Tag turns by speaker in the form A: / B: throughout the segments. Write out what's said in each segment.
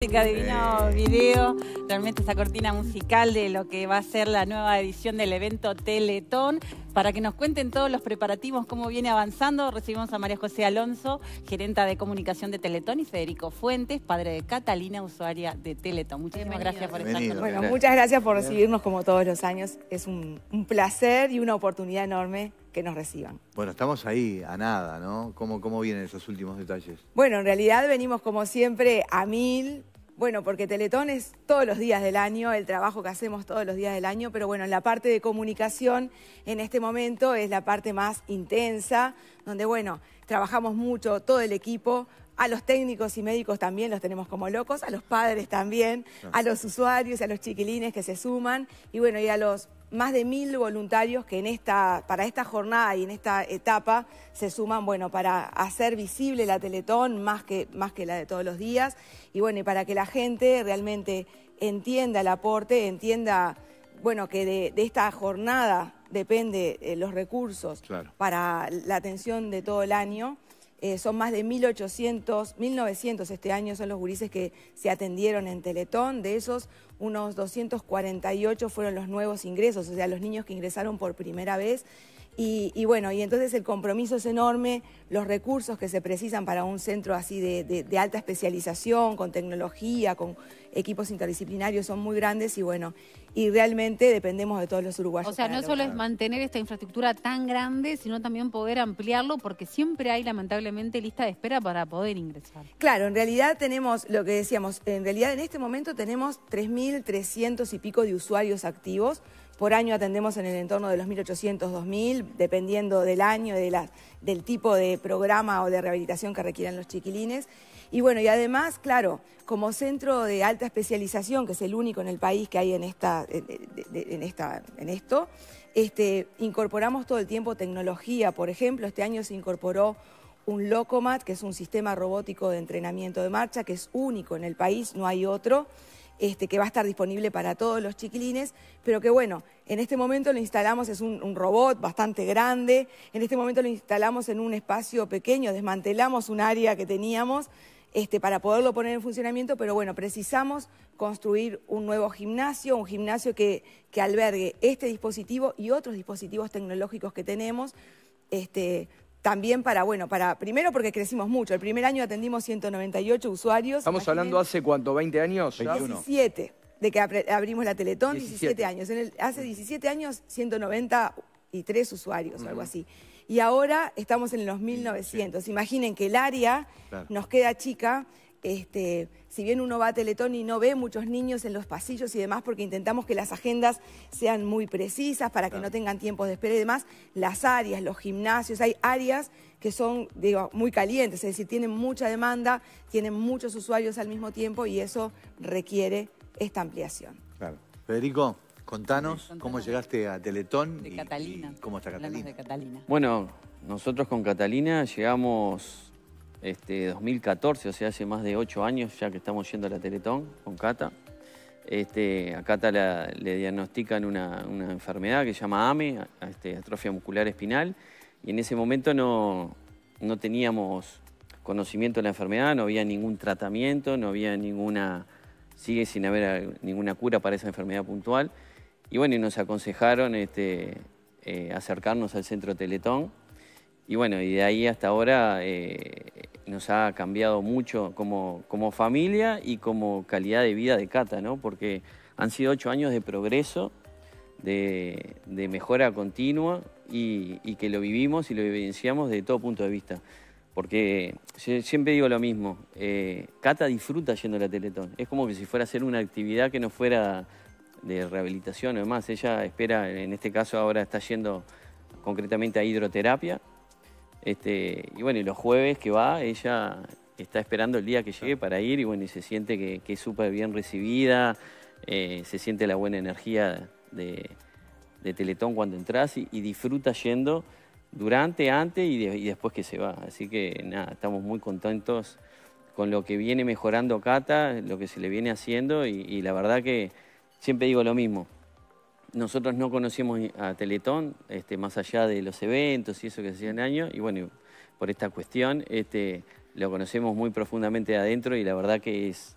A: Música Divino Video, realmente esa cortina musical de lo que va a ser la nueva edición del evento Teletón. Para que nos cuenten todos los preparativos, cómo viene avanzando, recibimos a María José Alonso, gerenta de comunicación de Teletón, y Federico Fuentes, padre de Catalina,
B: usuaria de Teletón. Muchísimas gracias por estar con Bueno, muchas gracias por recibirnos como todos los años. Es un, placer y una oportunidad enorme que nos reciban.
A: Bueno, estamos ahí a nada, ¿no? ¿Cómo, ¿Cómo vienen esos últimos detalles?
B: Bueno, en realidad venimos como siempre a mil, bueno, porque Teletón es todos los días del año, el trabajo que hacemos todos los días del año, pero bueno, en la parte de comunicación en este momento es la parte más intensa, donde bueno, trabajamos mucho todo el equipo, a los técnicos y médicos también los tenemos como locos, a los padres también, a los usuarios, a los chiquilines que se suman y bueno, y a los más de mil voluntarios que en esta, para esta jornada y en esta etapa se suman bueno, para hacer visible la Teletón más que, más que la de todos los días y bueno, para que la gente realmente entienda el aporte, entienda bueno, que de, esta jornada depende eh, los recursos para la atención de todo el año. Eh, son más de 1.800, 1.900 este año son los gurises que se atendieron en Teletón. De esos, unos 248 fueron los nuevos ingresos, o sea, los niños que ingresaron por primera vez. Y, bueno, y entonces el compromiso es enorme, los recursos que se precisan para un centro así de, alta especialización, con tecnología, con equipos interdisciplinarios, son muy grandes y bueno, y realmente dependemos de todos los uruguayos. O sea, no solo es
C: mantener esta infraestructura tan grande, sino también poder ampliarlo, porque siempre hay lamentablemente lista de espera para poder ingresar.
B: Claro, en realidad tenemos lo que decíamos, en realidad en este momento tenemos 3.300 y pico de usuarios activos por año atendemos en el entorno de los 1.800, 2.000, dependiendo del año, de del tipo de programa o de rehabilitación que requieran los chiquilines. Y bueno, y además, claro, como centro de alta especialización, que es el único en el país que hay en, esto, este, incorporamos todo el tiempo tecnología. Por ejemplo, este año se incorporó un Locomat, que es un sistema robótico de entrenamiento de marcha, que es único en el país, no hay otro. Este, que va a estar disponible para todos los chiquilines, pero que bueno, en este momento lo instalamos, es un, robot bastante grande, en este momento lo instalamos en un espacio pequeño, desmantelamos un área que teníamos este, para poderlo poner en funcionamiento, pero bueno, precisamos construir un nuevo gimnasio, un gimnasio que, que albergue este dispositivo y otros dispositivos tecnológicos que tenemos. Este, también para, bueno, para primero porque crecimos mucho. El primer año atendimos 198 usuarios. Estamos hablando
A: hace cuánto, 20 años? 17,
B: de que abrimos la Teletón, 17, años. hace 17 años, 193 usuarios, o algo así. Y ahora estamos en los 1900. Imaginen que el área nos queda chica este, si bien uno va a Teletón y no ve muchos niños en los pasillos y demás, porque intentamos que las agendas sean muy precisas para que no tengan tiempos de espera y demás, las áreas, los gimnasios, hay áreas que son muy calientes, es decir, tienen mucha demanda, tienen muchos usuarios al mismo tiempo y eso requiere esta ampliación.
A: Claro. Federico, contanos, cómo llegaste a Teletón
B: y, cómo está Catalina.
C: Bueno, nosotros con Catalina llegamos 2014, este, o sea, hace más de ocho años ya que estamos yendo a la Teletón con Cata. Este, a Cata le diagnostican una, enfermedad que se llama AME, este, atrofia muscular espinal, y en ese momento no, teníamos conocimiento de la enfermedad, no había ningún tratamiento, no había ninguna, sigue sin haber ninguna cura para esa enfermedad puntual. Y bueno, y nos aconsejaron eh, acercarnos al centro Teletón. Y bueno, y de ahí hasta ahora eh, nos ha cambiado mucho como, como familia y como calidad de vida de Cata, ¿no? Porque han sido ocho años de progreso, de, mejora continua y, que lo vivimos y lo evidenciamos de todo punto de vista. Porque siempre digo lo mismo, eh, Cata disfruta yendo a la Teletón. Es como que si fuera a hacer una actividad que no fuera de rehabilitación o demás. Ella espera, en este caso ahora está yendo concretamente a hidroterapia, este, y bueno, y los jueves que va, ella está esperando el día que llegue para ir y bueno, y se siente que, es súper bien recibida, eh, se siente la buena energía de, Teletón cuando entras y, disfruta yendo durante, antes y, después que se va. Así que nada, estamos muy contentos con lo que viene mejorando Cata, lo que se le viene haciendo y la verdad que siempre digo lo mismo, nosotros no conocíamos a Teletón, este, más allá de los eventos y eso que se hacían año, y bueno, por esta cuestión este, lo conocemos muy profundamente adentro y la verdad que es,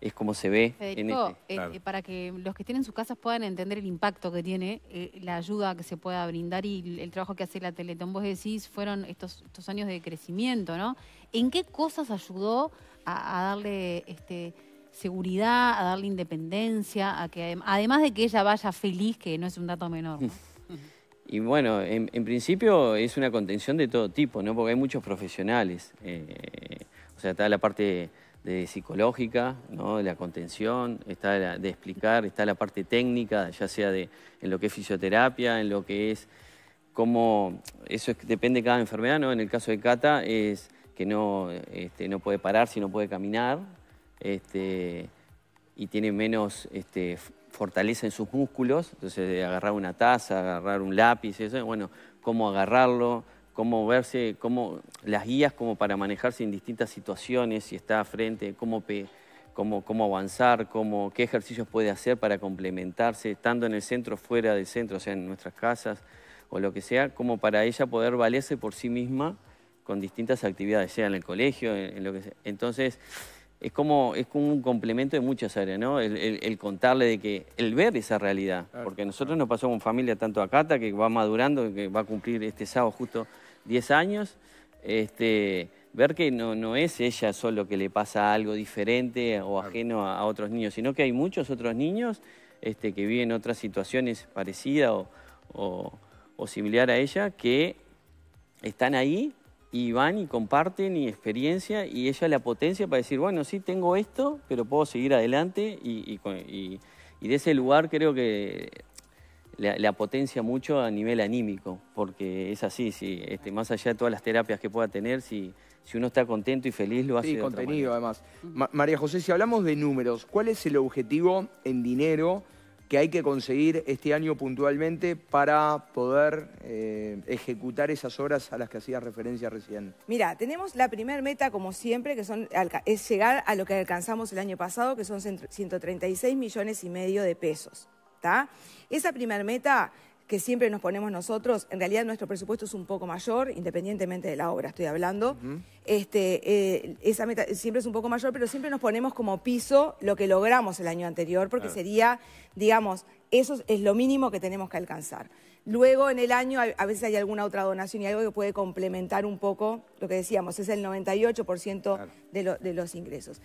C: es como se ve Federico, este. eh, para que los que tienen sus casas puedan entender el impacto que tiene, eh, la ayuda que se pueda brindar y el, trabajo que hace la Teletón, vos decís, fueron estos, estos años de crecimiento, ¿no? ¿En qué cosas ayudó a, a darle... este seguridad, a darle independencia, a que además de que ella vaya feliz, que no es un dato menor. Y bueno, en, principio es una contención de todo tipo, ¿no? Porque hay muchos profesionales. Eh, o sea, está la parte de psicológica, ¿no? de la contención, está de explicar, está la parte técnica, ya sea de en lo que es fisioterapia, en lo que es cómo, eso depende de cada enfermedad, ¿no? En el caso de Cata es que no, este, no puede parar si no puede caminar, este, y tiene menos este, fortaleza en sus músculos, entonces agarrar una taza, agarrar un lápiz, eso, bueno, cómo agarrarlo, cómo verse, cómo las guías como para manejarse en distintas situaciones, si está frente, cómo, cómo, cómo avanzar, cómo, qué ejercicios puede hacer para complementarse, estando en el centro, fuera del centro, o sea, en nuestras casas o lo que sea, como para ella poder valerse por sí misma con distintas actividades, sea en el colegio, en, en lo que sea. Entonces, es como, es como un complemento de muchas áreas, ¿no? El, contarle de que, el ver esa realidad, porque nosotros nos pasamos con familia tanto a Cata, que va madurando, que va a cumplir este sábado justo 10 años, este, ver que no, es ella solo que le pasa algo diferente o ajeno a, otros niños, sino que hay muchos otros niños este, que viven otras situaciones parecidas o, o, o similar a ella, que están ahí y van y comparten y experiencia y ella la potencia para decir, bueno, sí, tengo esto, pero puedo seguir adelante y, y, de ese lugar creo que la, potencia mucho a nivel anímico, porque es así, si, este, más allá de todas las terapias que pueda tener, si, si uno está contento y feliz lo hace. Sí, contenido
A: además. María José, si hablamos de números, ¿cuál es el objetivo en dinero? que hay que conseguir este año puntualmente para poder eh, ejecutar esas obras a las que hacía referencia recién?
B: Mira, tenemos la primera meta, como siempre, que es llegar a lo que alcanzamos el año pasado, que son 136 millones y medio de pesos. Esa primera meta que siempre nos ponemos nosotros, en realidad nuestro presupuesto es un poco mayor, independientemente de la obra, estoy hablando. este, eh, esa meta siempre es un poco mayor, pero siempre nos ponemos como piso lo que logramos el año anterior, porque sería, digamos, eso es lo mínimo que tenemos que alcanzar. Luego en el año a veces hay alguna otra donación y algo que puede complementar un poco lo que decíamos, es el 98% de los ingresos.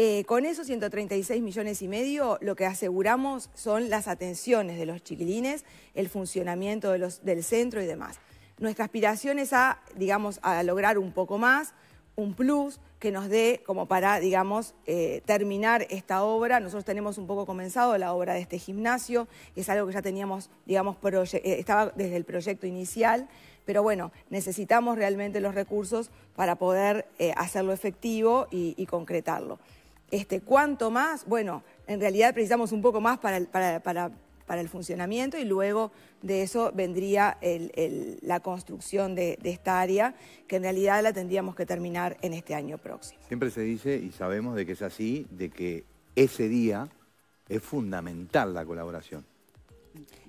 B: Eh, con esos 136 millones y medio, lo que aseguramos son las atenciones de los chiquilines, el funcionamiento del centro y demás. Nuestra aspiración es a, digamos, a lograr un poco más, un plus que nos dé como para, digamos, eh, terminar esta obra. Nosotros tenemos un poco comenzado la obra de este gimnasio, es algo que ya teníamos, digamos, eh, estaba desde el proyecto inicial, pero bueno, necesitamos realmente los recursos para poder hacerlo efectivo y concretarlo. Este, ¿Cuánto más? Bueno, en realidad precisamos un poco más para el, funcionamiento y luego de eso vendría la construcción de, de, esta área, que en realidad la tendríamos que terminar en este año próximo.
A: Siempre se dice, y sabemos de que es así, de que ese día es fundamental la colaboración.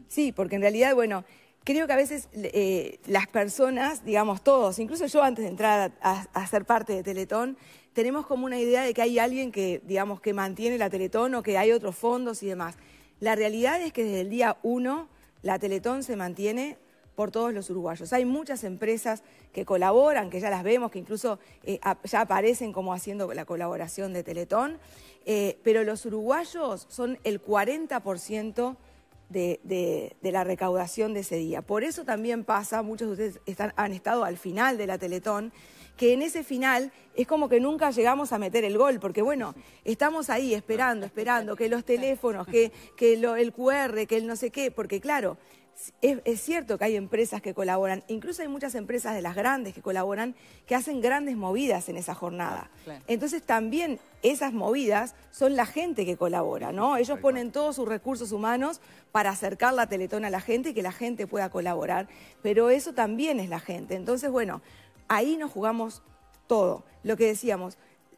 B: Sí, porque en realidad, bueno, creo que a veces eh, las personas, digamos todos, incluso yo antes de entrar a, ser parte de Teletón, tenemos como una idea de que hay alguien que, digamos, que mantiene la Teletón o que hay otros fondos y demás. La realidad es que desde el día uno la Teletón se mantiene por todos los uruguayos. Hay muchas empresas que colaboran, que ya las vemos, que incluso eh, ya aparecen como haciendo la colaboración de Teletón, eh, pero los uruguayos son el 40% de, la recaudación de ese día. Por eso también pasa, muchos de ustedes han estado al final de la Teletón, que en ese final es como que nunca llegamos a meter el gol, porque bueno, estamos ahí esperando, esperando, que los teléfonos, que, el QR, que el no sé qué, porque claro, es, cierto que hay empresas que colaboran, incluso hay muchas empresas de las grandes que colaboran, que hacen grandes movidas en esa jornada. Ah, Entonces también esas movidas son la gente que colabora, ¿no? Ellos ponen todos sus recursos humanos para acercar la Teletón a la gente y que la gente pueda colaborar, pero eso también es la gente. Entonces, bueno, ahí nos jugamos todo. Lo que decíamos,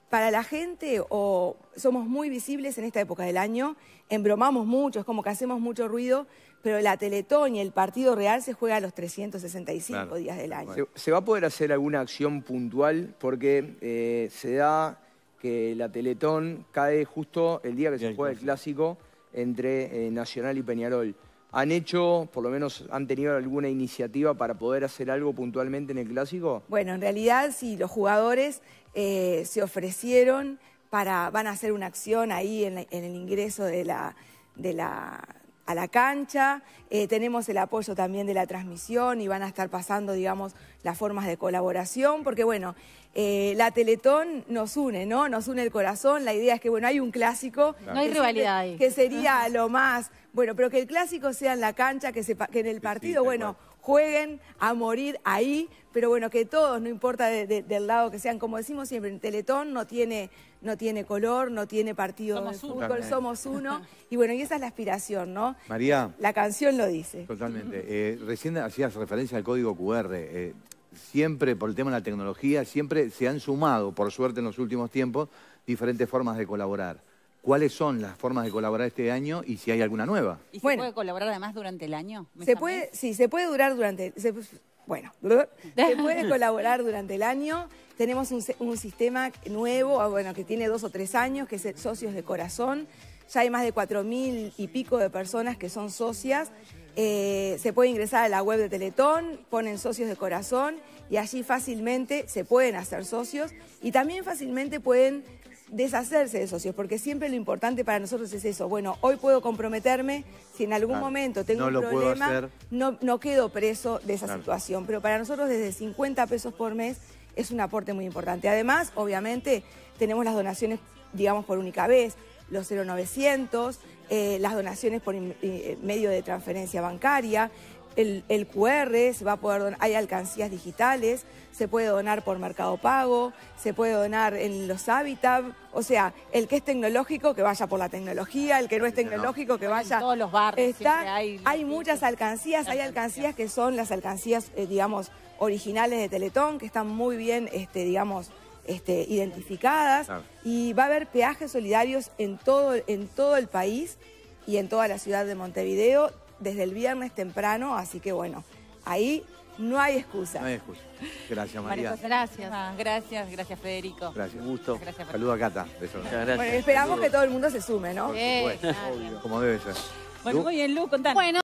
B: para la gente o somos muy visibles en esta época del año, embromamos mucho, es como que hacemos mucho ruido, pero la Teletón y el Partido Real se juega a los 365 días del año.
A: Se, va a poder hacer alguna acción puntual? Porque eh, se da que la Teletón cae justo el día que se juega el Clásico entre eh, Nacional y Peñarol. ¿Han hecho, por lo menos han tenido alguna iniciativa para poder hacer algo puntualmente en el Clásico?
B: Bueno, en realidad sí, los jugadores eh, se ofrecieron para, van a hacer una acción ahí en, en el ingreso de la, de la a la cancha, eh, tenemos el apoyo también de la transmisión y van a estar pasando, digamos, las formas de colaboración, porque bueno, eh, la Teletón nos une, ¿no? Nos une el corazón, la idea es que, bueno, hay un clásico. No hay rivalidad ahí. Que sería lo más, bueno, pero que el clásico sea en la cancha, que, se, en el partido, bueno jueguen a morir ahí, pero bueno, que todos, no importa del lado que sean, como decimos siempre, en Teletón no tiene, no tiene color, no tiene partido somos de fútbol, somos uno. Y bueno, y esa es la aspiración, ¿no? María. La canción lo dice.
A: Totalmente. Eh, recién hacías referencia al código QR. Eh, siempre por el tema de la tecnología, siempre se han sumado, por suerte en los últimos tiempos, diferentes formas de colaborar cuáles son las formas de colaborar este año y si hay alguna nueva.
B: ¿Y se puede colaborar además durante el año? Se puede, sí, se puede durar durante... bueno, se puede colaborar durante el año. Tenemos un, sistema nuevo, ah, bueno, que tiene dos o tres años, que es Socios de Corazón. Ya hay más de cuatro mil y pico de personas que son socias. Eh, se puede ingresar a la web de Teletón, ponen Socios de Corazón y allí fácilmente se pueden hacer socios y también fácilmente pueden deshacerse de socios, porque siempre lo importante para nosotros es eso. Bueno, hoy puedo comprometerme, si en algún momento tengo un problema, No, quedo preso de esa situación. Pero para nosotros desde 50 pesos por mes es un aporte muy importante. Además, obviamente, tenemos las donaciones, digamos, por única vez, los 0900, eh, las donaciones por eh, medio de transferencia bancaria, el, QR, va a poder hay alcancías digitales, se puede donar por Mercado Pago, se puede donar en los hábitats, o sea, el que es tecnológico que vaya por la tecnología, el que no es tecnológico que vaya... En todos los barrios hay... muchas alcancías, hay alcancías que son las alcancías, eh, digamos, originales de Teletón, que están muy bien, este, digamos, este, identificadas, y va a haber peajes solidarios en todo, en todo el país y en toda la ciudad de Montevideo, desde el viernes temprano, así que bueno, ahí no hay excusa. No hay
A: excusa. Gracias, María.
B: gracias. gracias, gracias, Federico.
A: Gracias, un gusto. Gracias Saludos a Cata. Bueno, esperamos que
B: todo el mundo se sume, ¿no? Sí,
A: bueno, Como debe ser. Bueno, muy
B: bien, Lu, contanos. Bueno.